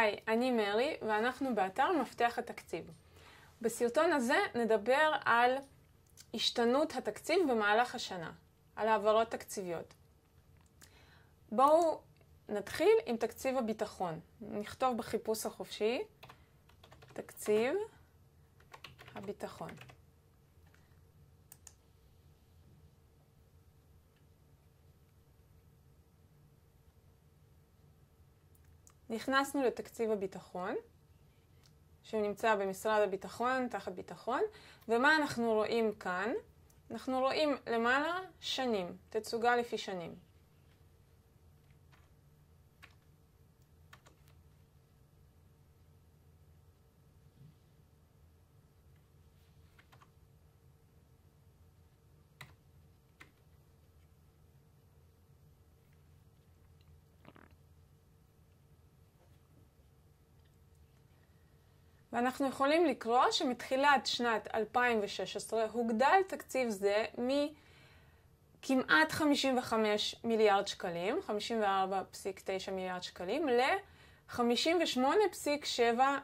היי, אני מרי, ואנחנו באתר מפתח התקציב. בסרטון הזה נדבר על השתנות התקציב במהלך השנה, על העברות תקציביות. בואו נתחיל עם תקציב הביטחון. נכתוב בחיפוש החופשי תקציב הביטחון. נכנסנו לתקציב הביטחון, שנמצא במשרד הביטחון, תחת ביטחון, ומה אנחנו רואים כאן? אנחנו רואים למעלה שנים, תצוגה לפי שנים. ואנחנו יכולים לקרוא שמתחילת שנת 2016 הוגדל תקציב זה מכמעט 55 מיליארד שקלים, 54.9 מיליארד שקלים, ל-58.7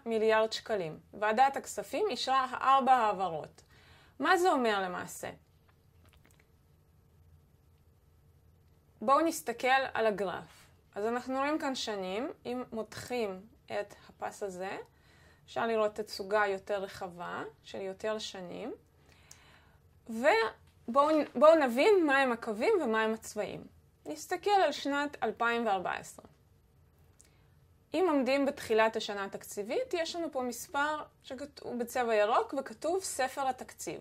מיליארד שקלים. ועדת הכספים אישרה ארבע העברות. מה זה אומר למעשה? בואו נסתכל על הגרף. אז אנחנו רואים כאן שנים, אם מותחים את הפס הזה, אפשר לראות תצוגה יותר רחבה של יותר שנים, ובואו נבין מהם הקווים ומהם הצבעים. נסתכל על שנת 2014. אם עומדים בתחילת השנה התקציבית, יש לנו פה מספר שכתוב בצבע ירוק וכתוב ספר התקציב.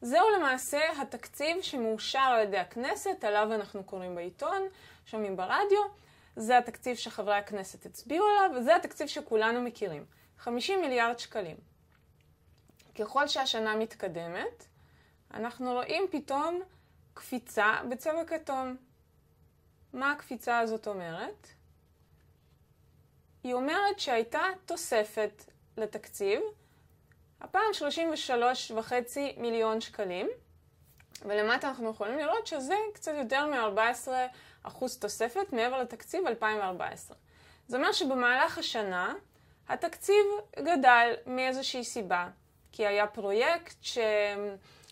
זהו למעשה התקציב שמאושר על ידי הכנסת, עליו אנחנו קוראים בעיתון, שומעים ברדיו, זה התקציב שחברי הכנסת הצביעו עליו, וזה התקציב שכולנו מכירים. 50 מיליארד שקלים. ככל שהשנה מתקדמת, אנחנו רואים פתאום קפיצה בצבע כתום. מה הקפיצה הזאת אומרת? היא אומרת שהייתה תוספת לתקציב, הפעם 33.5 מיליון שקלים, ולמטה אנחנו יכולים לראות שזה קצת יותר מ-14% אחוז תוספת מעבר לתקציב 2014. זה אומר שבמהלך השנה התקציב גדל מאיזושהי סיבה, כי היה פרויקט ש...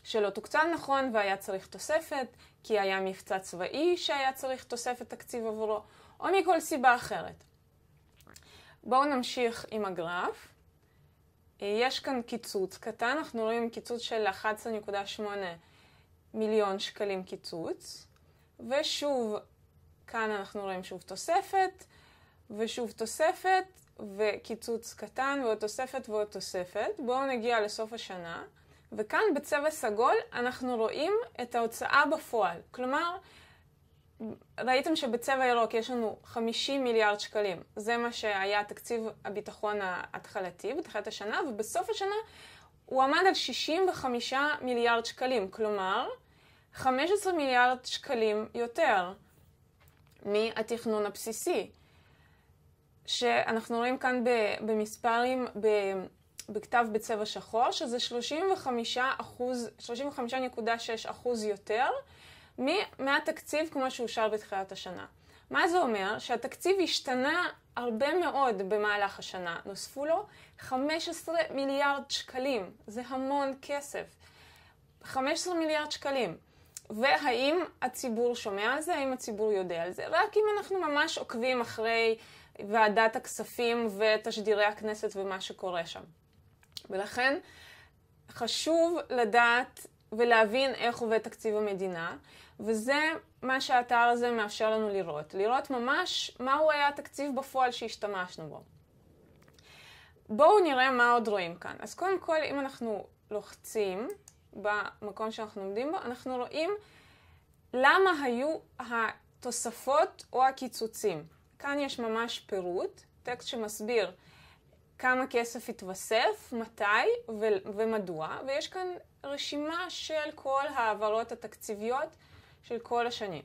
שלא תוקצן נכון והיה צריך תוספת, כי היה מבצע צבאי שהיה צריך תוספת תקציב עבורו, או מכל סיבה אחרת. בואו נמשיך עם הגרף. יש כאן קיצוץ קטן, אנחנו רואים קיצוץ של 11.8 מיליון שקלים קיצוץ, ושוב, כאן אנחנו רואים שוב תוספת, ושוב תוספת, וקיצוץ קטן ועוד תוספת ועוד תוספת. בואו נגיע לסוף השנה, וכאן בצבע סגול אנחנו רואים את ההוצאה בפועל. כלומר, ראיתם שבצבע ירוק יש לנו 50 מיליארד שקלים. זה מה שהיה תקציב הביטחון ההתחלתי בתחילת השנה, ובסוף השנה הוא עמד על 65 מיליארד שקלים. כלומר, 15 מיליארד שקלים יותר מהתכנון הבסיסי. שאנחנו רואים כאן במספרים, בכתב בצבע שחור, שזה 35.6 אחוז יותר מהתקציב כמו שאושר בתחילת השנה. מה זה אומר? שהתקציב השתנה הרבה מאוד במהלך השנה. נוספו לו 15 מיליארד שקלים. זה המון כסף. 15 מיליארד שקלים. והאם הציבור שומע על זה? האם הציבור יודע על זה? רק אם אנחנו ממש עוקבים אחרי ועדת הכספים ותשדירי הכנסת ומה שקורה שם. ולכן חשוב לדעת ולהבין איך עובד תקציב המדינה, וזה מה שהאתר הזה מאפשר לנו לראות. לראות ממש מהו היה התקציב בפועל שהשתמשנו בו. בואו נראה מה עוד רואים כאן. אז קודם כל, אם אנחנו לוחצים במקום שאנחנו עומדים בו, אנחנו רואים למה היו התוספות או הקיצוצים. כאן יש ממש פירוט, טקסט שמסביר כמה כסף התווסף, מתי ו- ומדוע, ויש כאן רשימה של כל ההעברות התקציביות של כל השנים.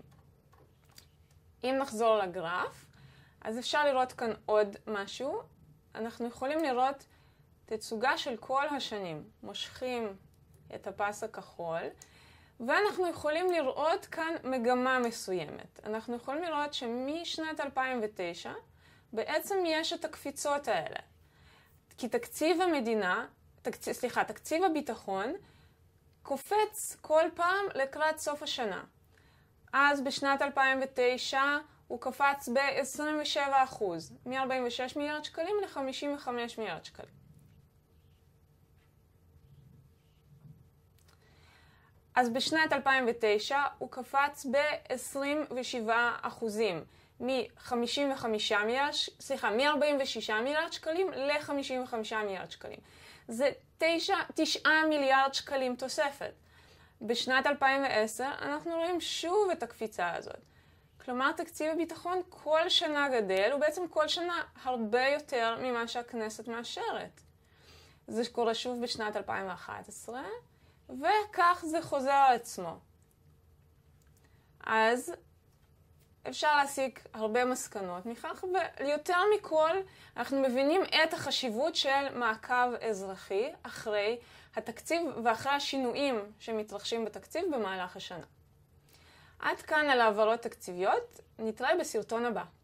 אם נחזור לגרף, אז אפשר לראות כאן עוד משהו. אנחנו יכולים לראות תצוגה של כל השנים. מושכים את הפס הכחול, ואנחנו יכולים לראות כאן מגמה מסוימת. אנחנו יכולים לראות שמשנת 2009 בעצם יש את הקפיצות האלה. כי תקציב המדינה, תקצ... סליחה, תקציב הביטחון קופץ כל פעם לקראת סוף השנה. אז בשנת 2009 הוא קפץ ב-27%, מ-46 מיליארד שקלים ל-55 מיליארד שקלים. אז בשנת 2009 הוא קפץ ב-27 אחוזים, מ-55 מיליארד, סליחה, מ-46 מיליארד שקלים ל-55 מיליארד שקלים. זה 9, 9 מיליארד שקלים תוספת. בשנת 2010 אנחנו רואים שוב את הקפיצה הזאת. כלומר, תקציב הביטחון כל שנה גדל, הוא בעצם כל שנה הרבה יותר ממה שהכנסת מאשרת. זה קורה שוב בשנת 2011. וכך זה חוזר על עצמו. אז אפשר להסיק הרבה מסקנות מכך, ויותר מכל אנחנו מבינים את החשיבות של מעקב אזרחי אחרי התקציב ואחרי השינויים שמתרחשים בתקציב במהלך השנה. עד כאן על העברות תקציביות, נתראה בסרטון הבא.